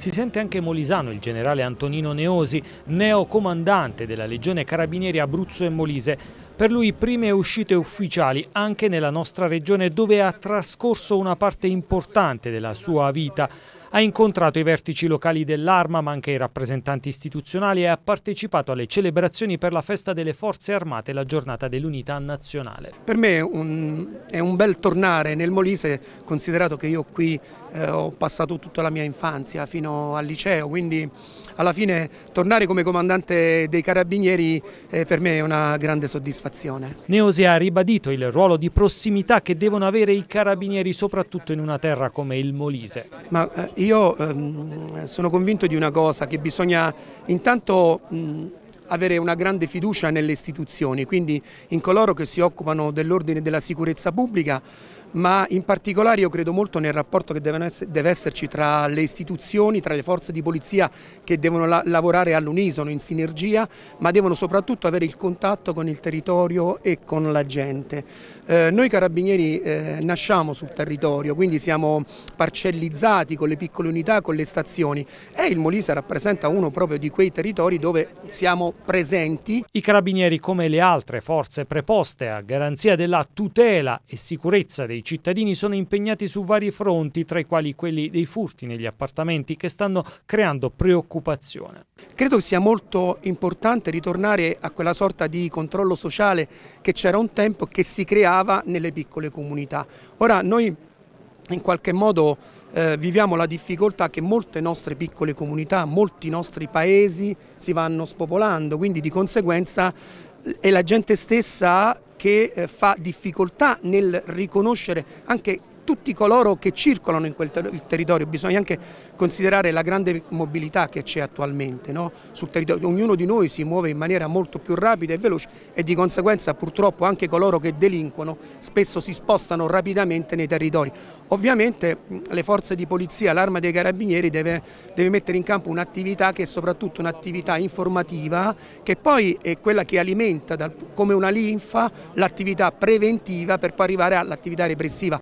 si sente anche molisano il generale Antonino Neosi, neocomandante della Legione Carabinieri Abruzzo e Molise. Per lui prime uscite ufficiali anche nella nostra regione dove ha trascorso una parte importante della sua vita. Ha incontrato i vertici locali dell'Arma, ma anche i rappresentanti istituzionali e ha partecipato alle celebrazioni per la festa delle forze armate la giornata dell'unità nazionale. Per me è un, è un bel tornare nel Molise, considerato che io qui eh, ho passato tutta la mia infanzia fino al liceo, quindi alla fine tornare come comandante dei Carabinieri eh, per me è una grande soddisfazione. Neose ha ribadito il ruolo di prossimità che devono avere i Carabinieri soprattutto in una terra come il Molise. Ma eh, io ehm, sono convinto di una cosa, che bisogna intanto mh, avere una grande fiducia nelle istituzioni, quindi in coloro che si occupano dell'ordine e della sicurezza pubblica ma in particolare io credo molto nel rapporto che deve esserci tra le istituzioni, tra le forze di polizia che devono la lavorare all'unisono, in sinergia, ma devono soprattutto avere il contatto con il territorio e con la gente. Eh, noi carabinieri eh, nasciamo sul territorio, quindi siamo parcellizzati con le piccole unità, con le stazioni e il Molise rappresenta uno proprio di quei territori dove siamo presenti. I carabinieri come le altre forze preposte a garanzia della tutela e sicurezza dei i cittadini sono impegnati su vari fronti, tra i quali quelli dei furti negli appartamenti, che stanno creando preoccupazione. Credo sia molto importante ritornare a quella sorta di controllo sociale che c'era un tempo e che si creava nelle piccole comunità. Ora noi in qualche modo eh, viviamo la difficoltà che molte nostre piccole comunità, molti nostri paesi si vanno spopolando, quindi di conseguenza è eh, la gente stessa che eh, fa difficoltà nel riconoscere anche tutti coloro che circolano in quel ter territorio, bisogna anche considerare la grande mobilità che c'è attualmente no? sul territorio, ognuno di noi si muove in maniera molto più rapida e veloce e di conseguenza purtroppo anche coloro che delinquono spesso si spostano rapidamente nei territori. Ovviamente le forze di polizia, l'arma dei carabinieri deve, deve mettere in campo un'attività che è soprattutto un'attività informativa che poi è quella che alimenta dal, come una linfa l'attività preventiva per poi arrivare all'attività repressiva.